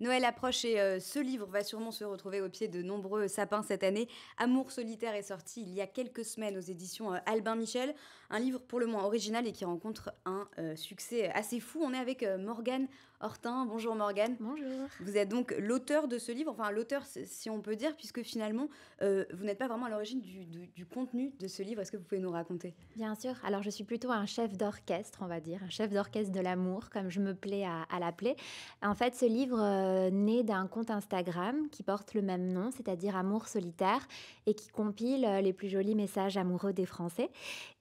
Noël approche et euh, ce livre va sûrement se retrouver au pied de nombreux sapins cette année. Amour solitaire est sorti il y a quelques semaines aux éditions euh, Albin Michel, un livre pour le moins original et qui rencontre un euh, succès assez fou. On est avec Morgane Hortin. Bonjour Morgane. Bonjour. Vous êtes donc l'auteur de ce livre, enfin l'auteur si on peut dire, puisque finalement, euh, vous n'êtes pas vraiment à l'origine du, contenu de ce livre. Est-ce que vous pouvez nous raconter Bien sûr. Alors je suis plutôt un chef d'orchestre, on va dire, un chef d'orchestre de l'amour, comme je me plais à, l'appeler. En fait, ce livre euh, naît d'un compte Instagram qui porte le même nom, c'est-à-dire Amour solitaire, et qui compile euh, les plus jolis messages amoureux des Français.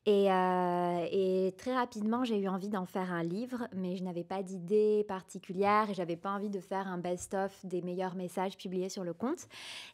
Euh, et, très rapidement, j'ai eu envie d'en faire un livre, mais je n'avais pas d'idée particulière et j'avais pas envie de faire un best-of des meilleurs messages publiés sur le compte.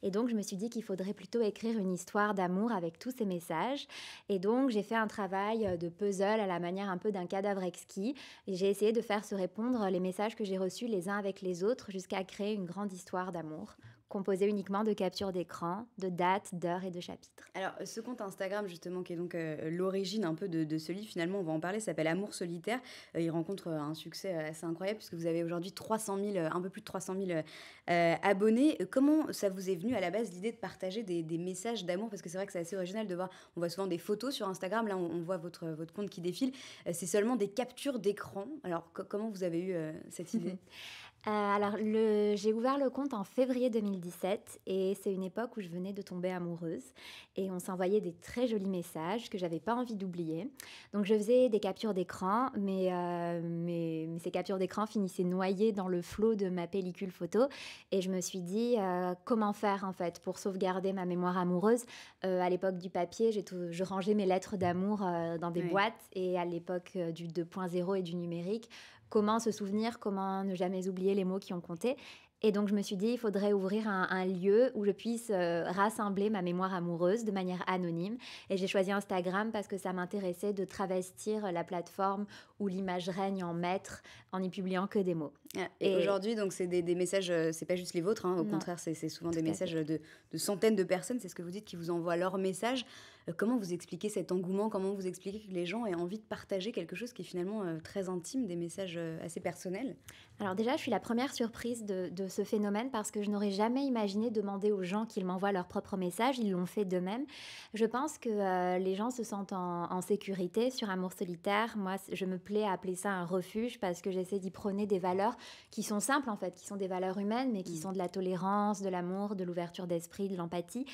Et donc, je me suis dit qu'il faudrait plutôt écrire une histoire d'amour avec tous ces messages. Et donc, j'ai fait un travail de puzzle à la manière un peu d'un cadavre exquis. J'ai essayé de faire se répondre les messages que j'ai reçus les uns avec les autres jusqu'à créer une grande histoire d'amour composé uniquement de captures d'écran, de dates, d'heures et de chapitres. Alors, ce compte Instagram, justement, qui est donc euh, l'origine un peu de, ce livre, finalement, on va en parler, s'appelle Amour solitaire. Euh, il rencontre euh, un succès assez incroyable, puisque vous avez aujourd'hui 300 un peu plus de 300 000 abonnés. Comment ça vous est venu à la base l'idée de partager des, messages d'amour Parce que c'est vrai que c'est assez original de voir, on voit souvent des photos sur Instagram, là, on, on voit votre, votre compte qui défile. c'est seulement des captures d'écran. Alors, comment vous avez eu cette idée Euh, alors, j'ai ouvert le compte en février 2017 et c'est une époque où je venais de tomber amoureuse et on s'envoyait des très jolis messages que j'avais pas envie d'oublier. Donc, je faisais des captures d'écran, mais, euh, ces captures d'écran finissaient noyées dans le flot de ma pellicule photo et je me suis dit euh, comment faire en fait pour sauvegarder ma mémoire amoureuse. à l'époque du papier, j'ai je rangeais mes lettres d'amour dans des boîtes et à l'époque du 2.0 et du numérique, Comment se souvenir, comment ne jamais oublier les mots qui ont compté. Et donc je me suis dit, il faudrait ouvrir un, lieu où je puisse euh, rassembler ma mémoire amoureuse de manière anonyme. Et j'ai choisi Instagram parce que ça m'intéressait de travestir la plateforme où l'image règne en maître en n'y publiant que des mots. Ah, et, aujourd'hui, donc c'est des, messages, euh, c'est pas juste les vôtres, hein, au contraire, c'est souvent des messages de, de, centaines de personnes, c'est ce que vous dites, qui vous envoient leurs messages. Euh, comment vous expliquez cet engouement Comment vous expliquez que les gens aient envie de partager quelque chose qui est finalement euh, très intime, des messages euh, assez personnels Alors déjà, je suis la première surprise de, ce phénomène parce que je n'aurais jamais imaginé demander aux gens qu'ils m'envoient leur propre message. Ils l'ont fait d'eux-mêmes. Je pense que les gens se sentent en, sécurité sur Amour solitaire. Moi, je me plais à appeler ça un refuge parce que j'essaie d'y prôner des valeurs qui sont simples en fait, qui sont des valeurs humaines, mais qui mmh. sont de la tolérance, de l'amour, de l'ouverture d'esprit, de l'empathie.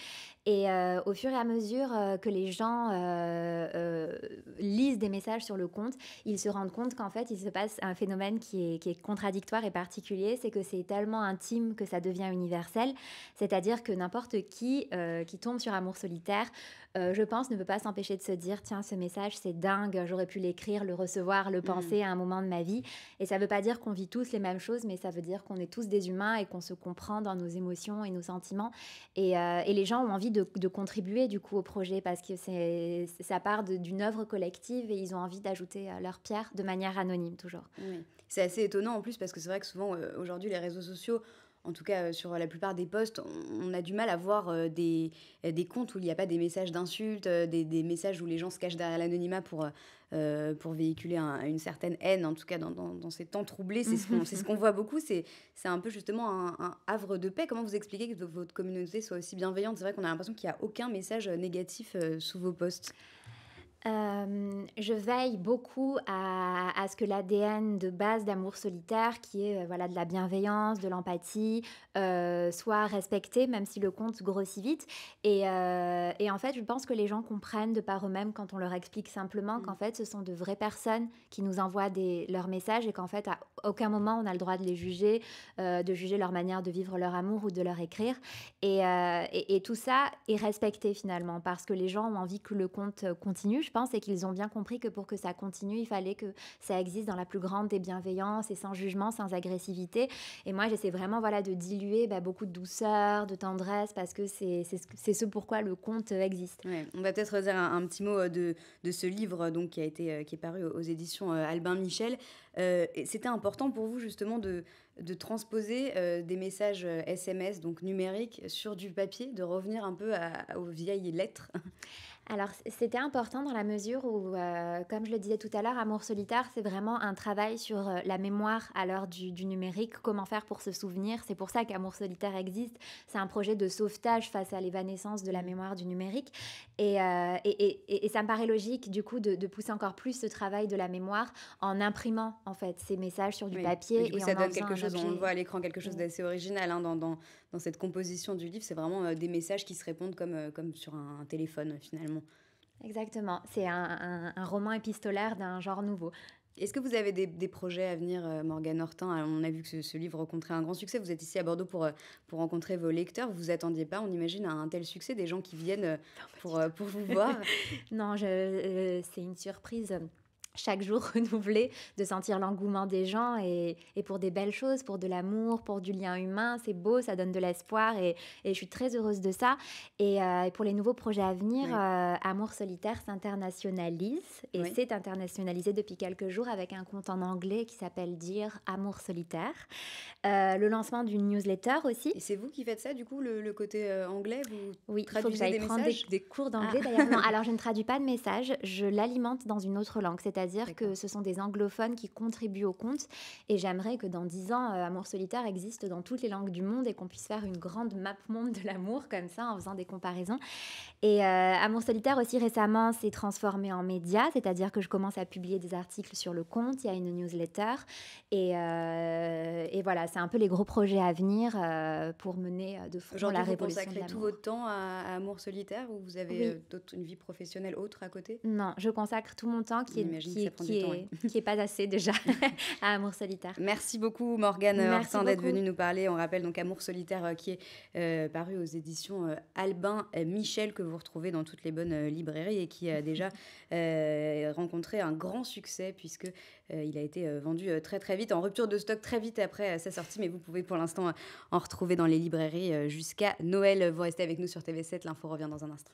Et au fur et à mesure que les gens euh, euh, lisent des messages sur le compte, ils se rendent compte qu'en fait, il se passe un phénomène qui est, contradictoire et particulier, c'est que c'est tellement intime que ça devient universel, c'est-à-dire que n'importe qui euh, qui tombe sur Amour solitaire, je pense, ne peut pas s'empêcher de se dire, tiens, ce message, c'est dingue, j'aurais pu l'écrire, le recevoir, le mm. penser à un moment de ma vie. Et ça ne veut pas dire qu'on vit tous les mêmes choses, mais ça veut dire qu'on est tous des humains et qu'on se comprend dans nos émotions et nos sentiments. Et, les gens ont envie de, de, contribuer du coup au projet parce que c'est ça part d'une œuvre collective et ils ont envie d'ajouter euh, leur pierre de manière anonyme toujours. C'est assez étonnant en plus parce que c'est vrai que souvent euh, aujourd'hui les réseaux sociaux en tout cas euh, sur la plupart des postes, on, a du mal à voir euh, euh, des, comptes où il n'y a pas des messages d'insultes, des, messages où les gens se cachent derrière l'anonymat pour, véhiculer une certaine haine, en tout cas dans, ces temps troublés. C'est ce qu'on voit beaucoup, c'est un peu justement un, un, havre de paix. Comment vous expliquez que votre communauté soit aussi bienveillante C'est vrai qu'on a l'impression qu'il n'y a aucun message négatif sous vos postes. Euh, je veille beaucoup à, ce que l'ADN de base d'amour solitaire, qui est euh, voilà de la bienveillance, de l'empathie, euh, soit respecté, même si le compte grossit vite. Et, en fait, je pense que les gens comprennent de par eux-mêmes quand on leur explique simplement qu'en mm. fait, ce sont de vraies personnes qui nous envoient des, leurs messages et qu'en fait, à aucun moment, on a le droit de les juger, de juger leur manière de vivre leur amour ou de leur écrire. Et, tout ça est respecté finalement parce que les gens ont envie que le compte continue. Je c'est qu'ils ont bien compris que pour que ça continue, il fallait que ça existe dans la plus grande des bienveillances et sans jugement, sans agressivité. Et moi, j'essaie vraiment voilà, de diluer bah, beaucoup de douceur, de tendresse, parce que c'est ce pourquoi le conte existe. On va peut-être dire un, petit mot euh, de, ce livre euh, donc, qui, a été, euh, qui est paru aux éditions Albin Michel. C'était important pour vous justement de, de transposer des messages SMS, donc numériques, sur du papier, de revenir un peu aux vieilles lettres alors, c'était important dans la mesure où, euh, comme je le disais tout à l'heure, Amour solitaire, c'est vraiment un travail sur euh, la mémoire à l'heure du, numérique, comment faire pour se souvenir. C'est pour ça qu'Amour solitaire existe. C'est un projet de sauvetage face à l'évanescence de la mémoire du numérique. Et, euh, ça me paraît logique, du coup, de, pousser encore plus ce travail de la mémoire en imprimant, en fait, ces messages sur du papier. Du et ça donne quelque chose, on on voit à l'écran quelque chose mm. d'assez original hein, dans, dans, cette composition du livre. C'est vraiment des messages qui se répondent comme, comme sur un téléphone, finalement. Exactement, c'est un, roman épistolaire d'un genre nouveau. Est-ce que vous avez des, projets à venir, euh, Morgane Hortin ah, On a vu que ce, livre rencontrait un grand succès. Vous êtes ici à Bordeaux pour, euh, pour rencontrer vos lecteurs. Vous vous attendiez pas, on imagine, à un tel succès des gens qui viennent euh, pour, pour vous voir Non, c'est une surprise chaque jour renouvelé, de sentir l'engouement des gens et, pour des belles choses, pour de l'amour, pour du lien humain. C'est beau, ça donne de l'espoir et, je suis très heureuse de ça. Et, euh, pour les nouveaux projets à venir, euh, Amour solitaire s'internationalise et s'est internationalisé depuis quelques jours avec un compte en anglais qui s'appelle Dire Amour solitaire. Euh, le lancement d'une newsletter aussi. Et c'est vous qui faites ça du coup, le, côté anglais vous Oui, il faut prendre des, cours ah. d'anglais d'ailleurs. alors je ne traduis pas de messages, je l'alimente dans une autre langue, c'est-à-dire c'est-à-dire que ce sont des anglophones qui contribuent au compte. Et j'aimerais que dans dix ans, euh, Amour solitaire existe dans toutes les langues du monde et qu'on puisse faire une grande map monde de l'amour comme ça en faisant des comparaisons. Et euh, Amour solitaire aussi récemment s'est transformé en média, c'est-à-dire que je commence à publier des articles sur le compte, il y a une newsletter. Euh, et, voilà, c'est un peu les gros projets à venir pour mener de front la réponse Vous consacrez tout votre temps à, Amour solitaire ou vous avez une vie professionnelle autre à côté Non, je consacre tout mon temps qui est, qui, qui, est, pas assez déjà à Amour solitaire. Merci beaucoup Morgane euh, d'être venue nous parler. On rappelle donc Amour solitaire euh, qui est euh, paru aux éditions Albin Michel que vous retrouvez dans toutes les bonnes librairies et qui a déjà rencontré un grand succès puisque il a été vendu très très vite en rupture de stock très vite après sa sortie mais vous pouvez pour l'instant en retrouver dans les librairies jusqu'à Noël. Vous restez avec nous sur TV7, l'info revient dans un instant.